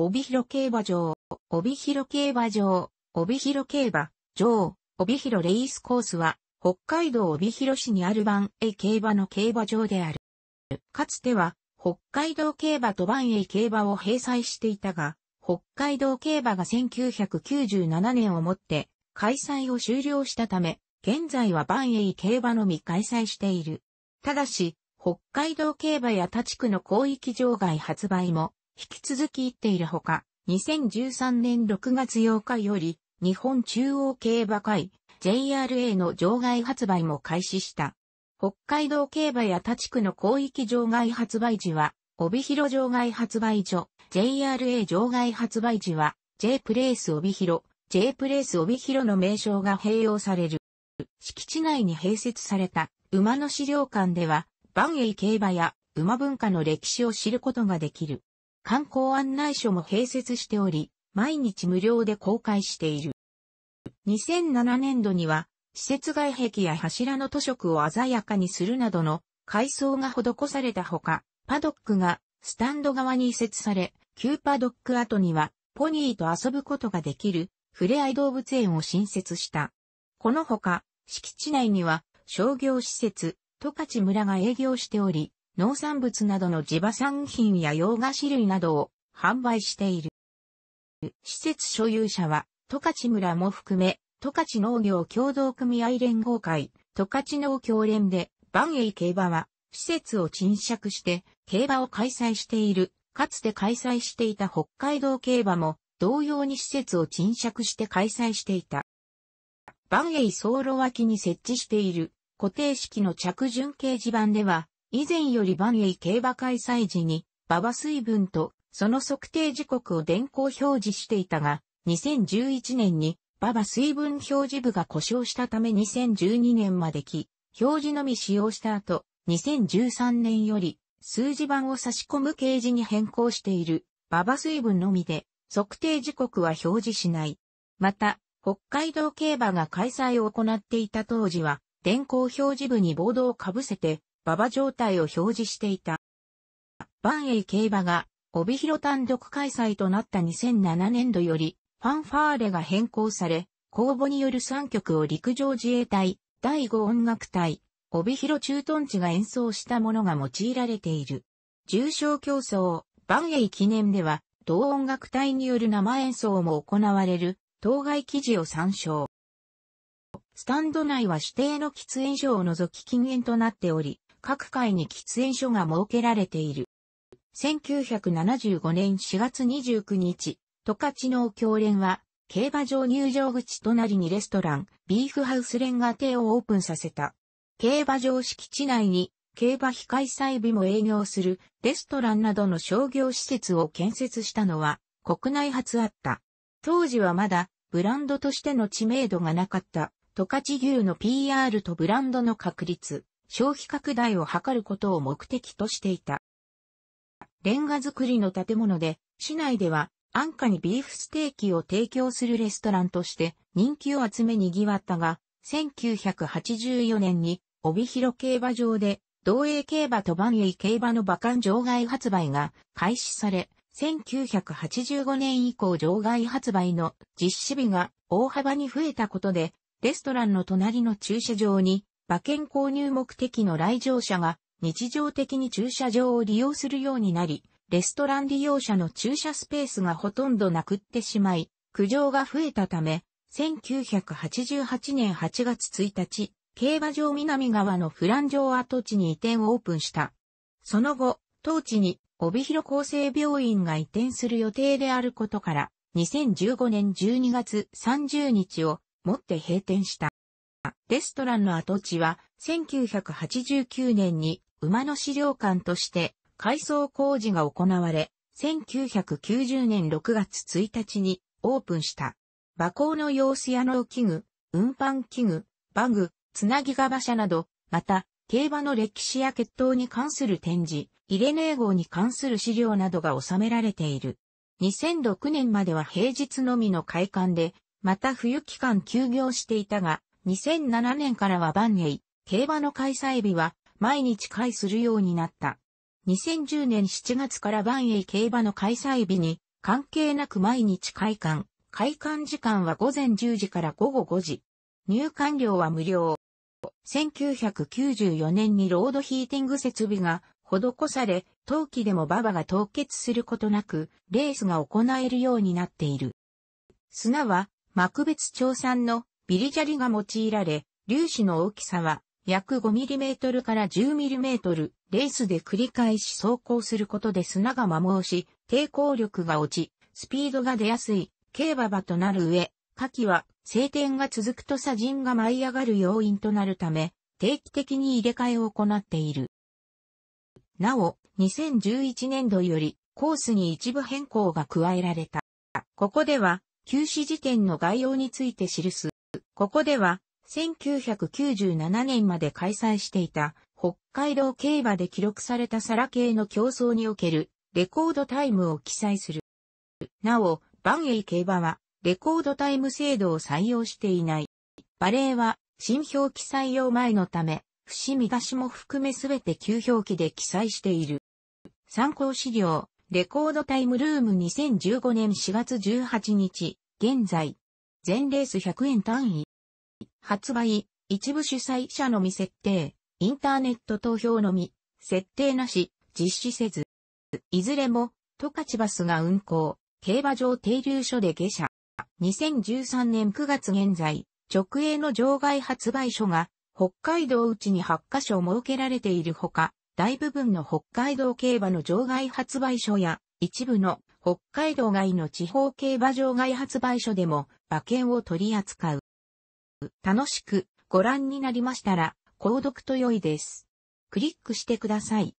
帯広競馬場、帯広競馬場、帯広競馬場、帯広レイスコースは、北海道帯広市にある万栄競馬の競馬場である。かつては、北海道競馬と万栄競馬を閉鎖していたが、北海道競馬が1997年をもって開催を終了したため、現在は万栄競馬のみ開催している。ただし、北海道競馬や他地区の広域場外発売も引き続き言っているほか、2013年6月8日より、日本中央競馬会 JRA の場外発売も開始した。北海道競馬や他地区の広域場外発売時は、帯広場外発売所、JRA 場外発売時は、J プレイス帯広、J プレイス帯広の名称が併用される。敷地内に併設された馬の資料館では、万栄競馬や馬文化の歴史を知ることができる。観光案内所も併設しており、毎日無料で公開している。2007年度には、施設外壁や柱の塗色を鮮やかにするなどの改装が施されたほか、パドックがスタンド側に移設され、旧パドック後にはポニーと遊ぶことができるふれあい動物園を新設した。このほか、敷地内には商業施設、十勝村が営業しており、農産物などの地場産品や洋菓子類などを販売している。施設所有者は、十勝村も含め、十勝農業協同組合連合会、十勝農協連で、万栄競馬は、施設を賃借して、競馬を開催している。かつて開催していた北海道競馬も、同様に施設を賃借して開催していた。万栄走路脇に設置している、固定式の着順掲示板では、以前より万栄競馬開催時に、馬場水分とその測定時刻を電光表示していたが、2011年に馬場水分表示部が故障したため2012年まで来、表示のみ使用した後、2013年より数字盤を差し込む掲示に変更している馬場水分のみで測定時刻は表示しない。また、北海道競馬が開催を行っていた当時は、電光表示部にボードをかぶせて、馬場状態を表示していた。バンエイ競馬が帯広単独開催となった2007年度より、ファンファーレが変更され、公募による3曲を陸上自衛隊、第5音楽隊、帯広駐屯地が演奏したものが用いられている。重賞競争、バンエイ記念では、同音楽隊による生演奏も行われる、当該記事を参照。スタンド内は指定の喫煙所を除き禁煙となっており、各界に喫煙所が設けられている。1975年4月29日、十勝農協連は、競馬場入場口隣にレストラン、ビーフハウスレンガ亭をオープンさせた。競馬場敷地内に、競馬非開催日も営業するレストランなどの商業施設を建設したのは国内初あった。当時はまだブランドとしての知名度がなかった十勝牛の PR とブランドの確立、消費拡大を図ることを目的としていた。レンガ造りの建物で、市内では安価にビーフステーキを提供するレストランとして人気を集め賑わったが、1984年に帯広競馬場で同栄競馬と万栄競馬の馬間場外発売が開始され、1985年以降場外発売の実施日が大幅に増えたことで、レストランの隣の駐車場に馬券購入目的の来場者が日常的に駐車場を利用するようになり、レストラン利用者の駐車スペースがほとんどなくってしまい、苦情が増えたため、1988年8月1日、競馬場南側のフラン城跡地に移転をオープンした。その後、当地に帯広厚生病院が移転する予定であることから、2015年12月30日をもって閉店した。レストランの跡地は1989年に馬の資料館として改装工事が行われ、1990年6月1日にオープンした。馬工の様子や農機具、運搬器具、バグ、つなぎが馬車など、また、競馬の歴史や血統に関する展示、イレネー号に関する資料などが収められている。2006年までは平日のみの開館で、また冬期間休業していたが、2007年からはバンエイ、競馬の開催日は毎日会するようになった。2010年7月からバンエイ競馬の開催日に関係なく毎日開館。開館時間は午前10時から午後5時。入館料は無料。1994年にロードヒーティング設備が施され、冬季でも馬場が凍結することなく、レースが行えるようになっている。砂は、幕別町産のビリジャリが用いられ、粒子の大きさは約 5mm から 10mm、レースで繰り返し走行することで砂が摩耗し、抵抗力が落ち、スピードが出やすい、競馬場となる上、夏季は晴天が続くと砂塵が舞い上がる要因となるため、定期的に入れ替えを行っている。なお、2011年度よりコースに一部変更が加えられた。ここでは、休止時点の概要について記すここでは、1997年まで開催していた、北海道競馬で記録されたサラ系の競争における、レコードタイムを記載する。なお、バンエイ競馬は、レコードタイム制度を採用していない。バレーは、新表記採用前のため、節見出しも含めすべて旧表記で記載している。参考資料、レコードタイムルーム2015年4月18日、現在、全レース100円単位。発売、一部主催者のみ設定、インターネット投票のみ、設定なし、実施せず。いずれも、トカチバスが運行、競馬場停留所で下車。2013年9月現在、直営の場外発売所が、北海道内に8カ所設けられているほか、大部分の北海道競馬の場外発売所や、一部の北海道外の地方競馬場外発売所でも馬券を取り扱う。楽しくご覧になりましたら、購読と良いです。クリックしてください。